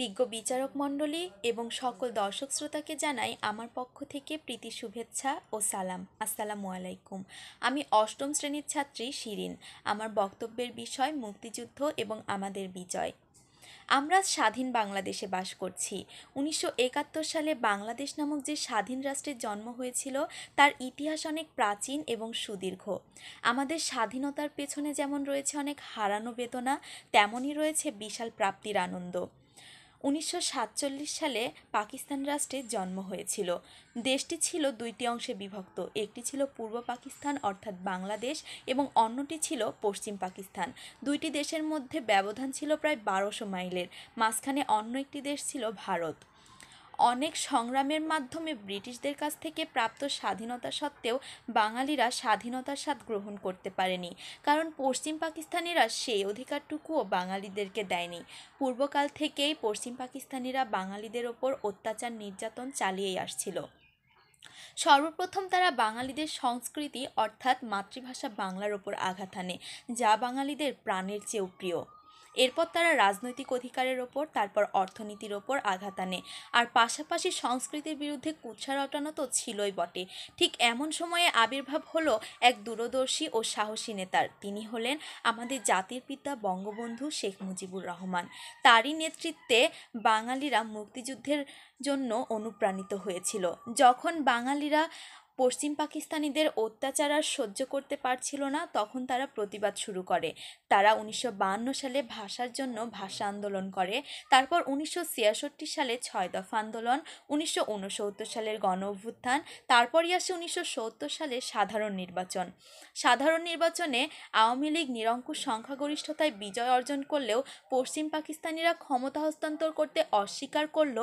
বিজ্ঞ বিচারক মণ্ডলী এবং সকল দর্শক শ্রোতাকে জানাই আমার পক্ষ থেকে প্রীতি শুভেচ্ছা ও সালাম আসসালামু আলাইকুম আমি অষ্টম শ্রেণীর ছাত্রী শিরিন আমার বক্তব্যের বিষয় মুক্তিযুদ্ধ এবং আমাদের বিজয় আমরা স্বাধীন বাংলাদেশে বাস করছি উনিশশো সালে বাংলাদেশ নামক যে স্বাধীন রাষ্ট্রের জন্ম হয়েছিল তার ইতিহাস অনেক প্রাচীন এবং সুদীর্ঘ আমাদের স্বাধীনতার পেছনে যেমন রয়েছে অনেক হারানো বেদনা তেমনই রয়েছে বিশাল প্রাপ্তির আনন্দ উনিশশো সালে পাকিস্তান রাষ্ট্রে জন্ম হয়েছিল দেশটি ছিল দুইটি অংশে বিভক্ত একটি ছিল পূর্ব পাকিস্তান অর্থাৎ বাংলাদেশ এবং অন্যটি ছিল পশ্চিম পাকিস্তান দুইটি দেশের মধ্যে ব্যবধান ছিল প্রায় বারোশো মাইলের মাঝখানে অন্য একটি দেশ ছিল ভারত অনেক সংগ্রামের মাধ্যমে ব্রিটিশদের কাছ থেকে প্রাপ্ত স্বাধীনতা সত্ত্বেও বাঙালিরা স্বাধীনতার স্বাদ গ্রহণ করতে পারেনি কারণ পশ্চিম পাকিস্তানিরা সেই অধিকারটুকুও বাঙালিদেরকে দেয়নি পূর্বকাল থেকেই পশ্চিম পাকিস্তানিরা বাঙালিদের ওপর অত্যাচার নির্যাতন চালিয়েই আসছিল সর্বপ্রথম তারা বাঙালিদের সংস্কৃতি অর্থাৎ মাতৃভাষা বাংলার ওপর আঘাত আনে যা বাঙালিদের প্রাণের চেয়েও প্রিয় এরপর তারা রাজনৈতিক অধিকারের ওপর তারপর অর্থনীতির ওপর আঘাত আনে আর পাশাপাশি সংস্কৃতির বিরুদ্ধে কুৎসা রটানো তো ছিলই বটে ঠিক এমন সময়ে আবির্ভাব হলো এক দূরদর্শী ও সাহসী নেতার তিনি হলেন আমাদের জাতির পিতা বঙ্গবন্ধু শেখ মুজিবুর রহমান তারই নেতৃত্বে বাঙালিরা মুক্তিযুদ্ধের জন্য অনুপ্রাণিত হয়েছিল যখন বাঙালিরা পশ্চিম পাকিস্তানিদের অত্যাচার আর সহ্য করতে পারছিল না তখন তারা প্রতিবাদ শুরু করে তারা উনিশশো সালে ভাষার জন্য ভাষা আন্দোলন করে তারপর উনিশশো সালে ছয় দফা আন্দোলন উনিশশো সালের গণ অভ্যুত্থান তারপরই আসে উনিশশো সালে সাধারণ নির্বাচন সাধারণ নির্বাচনে আওয়ামী লীগ নিরঙ্কুশ সংখ্যাগরিষ্ঠতায় বিজয় অর্জন করলেও পশ্চিম পাকিস্তানিরা ক্ষমতা হস্তান্তর করতে অস্বীকার করল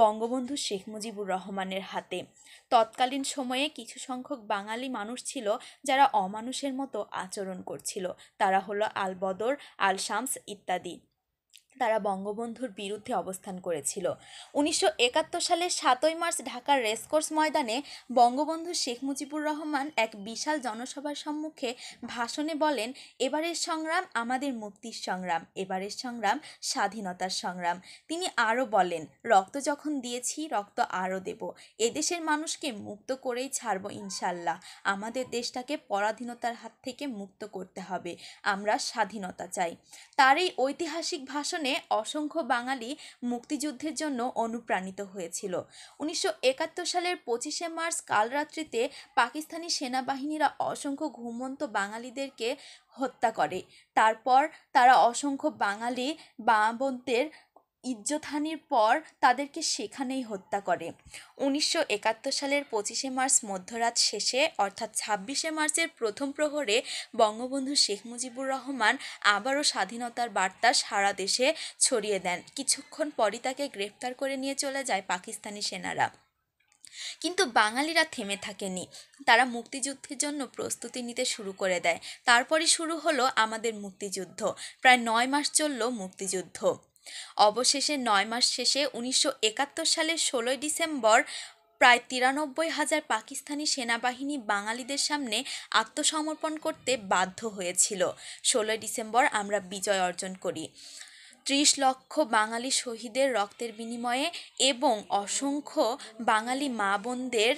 বঙ্গবন্ধু শেখ মুজিবুর রহমানের হাতে তৎকালীন সময়ে কিছু সংখ্যক বাঙালি মানুষ ছিল যারা অমানুষের মতো আচরণ করছিল তারা হলো আল বদর আল শামস ইত্যাদি তারা বঙ্গবন্ধুর বিরুদ্ধে অবস্থান করেছিল উনিশশো সালের সাতই মার্চ ঢাকার রেসকোর্স ময়দানে বঙ্গবন্ধু শেখ মুজিবুর রহমান এক বিশাল জনসভার সম্মুখে ভাষণে বলেন এবারের সংগ্রাম আমাদের মুক্তির সংগ্রাম এবারের সংগ্রাম স্বাধীনতার সংগ্রাম তিনি আরও বলেন রক্ত যখন দিয়েছি রক্ত আরও দেব এদেশের মানুষকে মুক্ত করেই ছাড়ব ইনশাল্লাহ আমাদের দেশটাকে পরাধীনতার হাত থেকে মুক্ত করতে হবে আমরা স্বাধীনতা চাই তার এই ঐতিহাসিক ভাষণে আন্দোলনে অসংখ্য বাঙালি মুক্তিযুদ্ধের জন্য অনুপ্রাণিত হয়েছিল উনিশশো সালের পঁচিশে মার্চ কালরাত্রিতে পাকিস্তানি সেনাবাহিনীরা অসংখ্য ঘুমন্ত বাঙালিদেরকে হত্যা করে তারপর তারা অসংখ্য বাঙালি বামপন্থের ইজ্জতহানির পর তাদেরকে সেখানেই হত্যা করে উনিশশো একাত্তর সালের পঁচিশে মার্চ মধ্যরাত শেষে অর্থাৎ ছাব্বিশে মার্চের প্রথম প্রহরে বঙ্গবন্ধু শেখ মুজিবুর রহমান আবারও স্বাধীনতার বার্তা সারা দেশে ছড়িয়ে দেন কিছুক্ষণ পরই তাকে গ্রেফতার করে নিয়ে চলে যায় পাকিস্তানি সেনারা কিন্তু বাঙালিরা থেমে থাকেনি তারা মুক্তিযুদ্ধের জন্য প্রস্তুতি নিতে শুরু করে দেয় তারপরে শুরু হলো আমাদের মুক্তিযুদ্ধ প্রায় নয় মাস চলল মুক্তিযুদ্ধ অবশেষে নয় মাস শেষে উনিশশো সালের ষোলোই ডিসেম্বর প্রায় তিরানব্বই হাজার পাকিস্তানি সেনাবাহিনী বাঙালিদের সামনে আত্মসমর্পণ করতে বাধ্য হয়েছিল ষোলোই ডিসেম্বর আমরা বিজয় অর্জন করি ত্রিশ লক্ষ বাঙালি শহীদের রক্তের বিনিময়ে এবং অসংখ্য বাঙালি মা বোনদের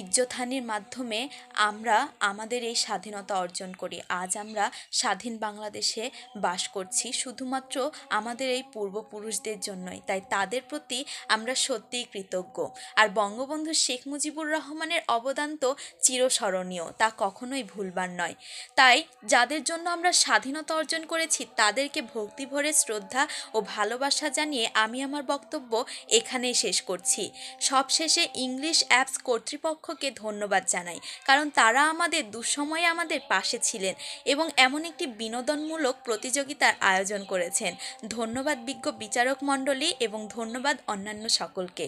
ইজ্জতহানির মাধ্যমে আমরা আমাদের এই স্বাধীনতা অর্জন করি আজ আমরা স্বাধীন বাংলাদেশে বাস করছি শুধুমাত্র আমাদের এই পূর্বপুরুষদের জন্যই তাই তাদের প্রতি আমরা সত্যিই কৃতজ্ঞ আর বঙ্গবন্ধু শেখ মুজিবুর রহমানের অবদান তো চিরস্মরণীয় তা কখনোই ভুলবার নয় তাই যাদের জন্য আমরা স্বাধীনতা অর্জন করেছি তাদেরকে ভক্তি ভরে শ্রদ্ধা ও ভালোবাসা জানিয়ে আমি আমার বক্তব্য এখানেই শেষ করছি সবশেষে ইংলিশ অ্যাপস কর্তৃপক্ষ পক্ষকে ধন্যবাদ জানাই কারণ তারা আমাদের দুঃসময়ে আমাদের পাশে ছিলেন এবং এমন একটি বিনোদনমূলক প্রতিযোগিতার আয়োজন করেছেন ধন্যবাদ বিজ্ঞ বিচারক মণ্ডলী এবং ধন্যবাদ অন্যান্য সকলকে